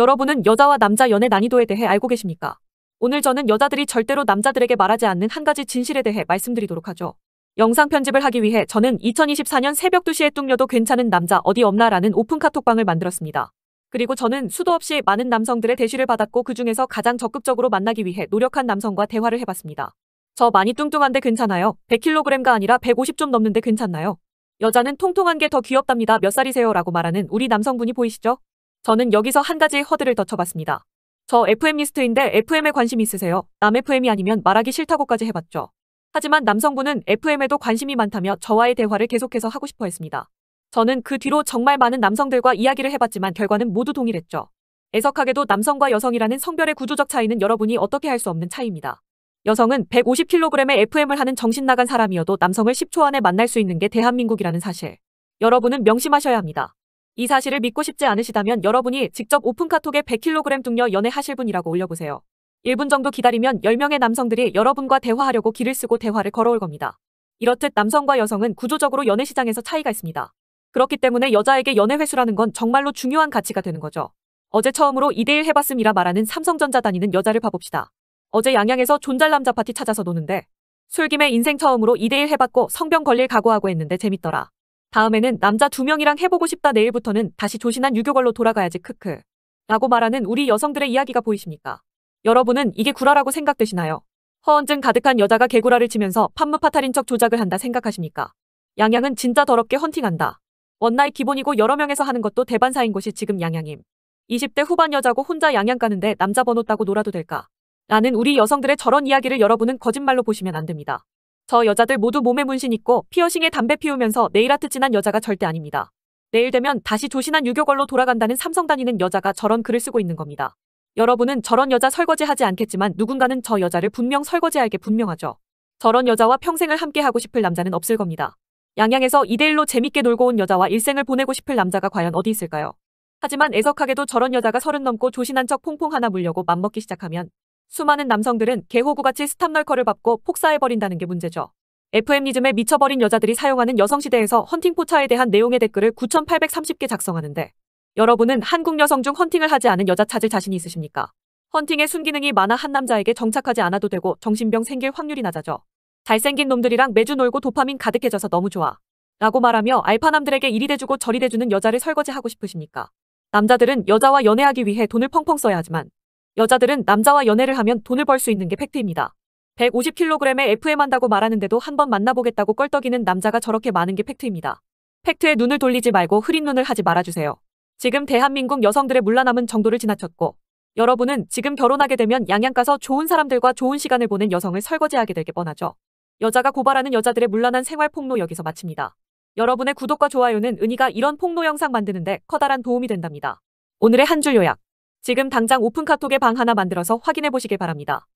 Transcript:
여러분은 여자와 남자 연애 난이도에 대해 알고 계십니까? 오늘 저는 여자들이 절대로 남자들에게 말하지 않는 한 가지 진실에 대해 말씀드리도록 하죠. 영상 편집을 하기 위해 저는 2024년 새벽 2시에 뚱려도 괜찮은 남자 어디 없나라는 오픈 카톡방을 만들었습니다. 그리고 저는 수도 없이 많은 남성들의 대시를 받았고 그 중에서 가장 적극적으로 만나기 위해 노력한 남성과 대화를 해봤습니다. 저 많이 뚱뚱한데 괜찮아요? 100kg가 아니라 150 좀 넘는데 괜찮나요? 여자는 통통한 게 더 귀엽답니다. 몇 살이세요? 라고 말하는 우리 남성분이 보이시죠? 저는 여기서 한 가지 허드를더 쳐봤습니다. 저 FM 리스트인데 FM에 관심 있으세요? 남 FM이 아니면 말하기 싫다고까지 해봤죠. 하지만 남성분은 FM에도 관심이 많다며 저와의 대화를 계속해서 하고 싶어 했습니다. 저는 그 뒤로 정말 많은 남성들과 이야기를 해봤지만 결과는 모두 동일했죠. 애석하게도 남성과 여성이라는 성별의 구조적 차이는 여러분이 어떻게 할 수 없는 차이입니다. 여성은 150kg의 FM을 하는 정신 나간 사람이어도 남성을 10초 안에 만날 수 있는 게 대한민국이라는 사실. 여러분은 명심하셔야 합니다. 이 사실을 믿고 싶지 않으시다면 여러분이 직접 오픈 카톡에 100kg 뚱녀 연애하실 분이라고 올려보세요. 1분 정도 기다리면 10명의 남성들이 여러분과 대화하려고 길을 쓰고 대화를 걸어올 겁니다. 이렇듯 남성과 여성은 구조적으로 연애 시장에서 차이가 있습니다. 그렇기 때문에 여자에게 연애 회수라는건 정말로 중요한 가치가 되는 거죠. 어제 처음으로 2대1 해봤음이라 말하는 삼성전자 다니는 여자를 봐봅시다. 어제 양양에서 존잘남자 파티 찾아서 노는데 술김에 인생 처음으로 2대1 해봤고 성병 걸릴 각오하고 했는데 재밌더라. 다음에는 남자 두 명이랑 해보고 싶다 내일부터는 다시 조신한 유교걸로 돌아가야지 크크 라고 말하는 우리 여성들의 이야기가 보이십니까? 여러분은 이게 구라라고 생각되시나요? 허언증 가득한 여자가 개구라를 치면서 판무파탈인 척 조작을 한다 생각하십니까? 양양은 진짜 더럽게 헌팅한다. 원나잇 기본이고 여러 명에서 하는 것도 대반사인 곳이 지금 양양임. 20대 후반 여자고 혼자 양양 가는데 남자 번호 따고 놀아도 될까? 라는 우리 여성들의 저런 이야기를 여러분은 거짓말로 보시면 안 됩니다. 저 여자들 모두 몸에 문신 있고 피어싱에 담배 피우면서 네일아트 진한 여자가 절대 아닙니다. 내일 되면 다시 조신한 유교걸로 돌아간다는 삼성 다니는 여자가 저런 글을 쓰고 있는 겁니다. 여러분은 저런 여자 설거지하지 않겠지만 누군가는 저 여자를 분명 설거지할 게 분명하죠. 저런 여자와 평생을 함께하고 싶을 남자는 없을 겁니다. 양양에서 이대일로 재밌게 놀고 온 여자와 일생을 보내고 싶을 남자가 과연 어디 있을까요? 하지만 애석하게도 저런 여자가 서른 넘고 조신한 척 퐁퐁 하나 물려고 맘먹기 시작하면 수많은 남성들은 개호구같이 스탑널커를 밟고 폭사해버린다는 게 문제죠. f m 리즘에 미쳐버린 여자들이 사용하는 여성시대에서 헌팅포차에 대한 내용의 댓글을 9,830개 작성하는데 여러분은 한국 여성 중 헌팅을 하지 않은 여자 찾을 자신이 있으십니까? 헌팅의 순기능이 많아 한 남자에게 정착하지 않아도 되고 정신병 생길 확률이 낮아져. 잘생긴 놈들이랑 매주 놀고 도파민 가득해져서 너무 좋아. 라고 말하며 알파남들에게 이리 대주고 저리 대주는 여자를 설거지하고 싶으십니까? 남자들은 여자와 연애하기 위해 돈을 펑펑 써야 하지만 여자들은 남자와 연애를 하면 돈을 벌 수 있는 게 팩트입니다. 150kg에 FM 한다고 말하는데도 한번 만나보겠다고 껄떡이는 남자가 저렇게 많은 게 팩트입니다. 팩트에 눈을 돌리지 말고 흐린 눈을 하지 말아주세요. 지금 대한민국 여성들의 물러남은 정도를 지나쳤고 여러분은 지금 결혼하게 되면 양양 가서 좋은 사람들과 좋은 시간을 보낸 여성을 설거지하게 되게 뻔하죠. 여자가 고발하는 여자들의 물러난 생활 폭로 여기서 마칩니다. 여러분의 구독과 좋아요는 은희가 이런 폭로 영상 만드는데 커다란 도움이 된답니다. 오늘의 한 줄 요약 지금 당장 오픈 카톡에 방 하나 만들어서 확인해 보시길 바랍니다.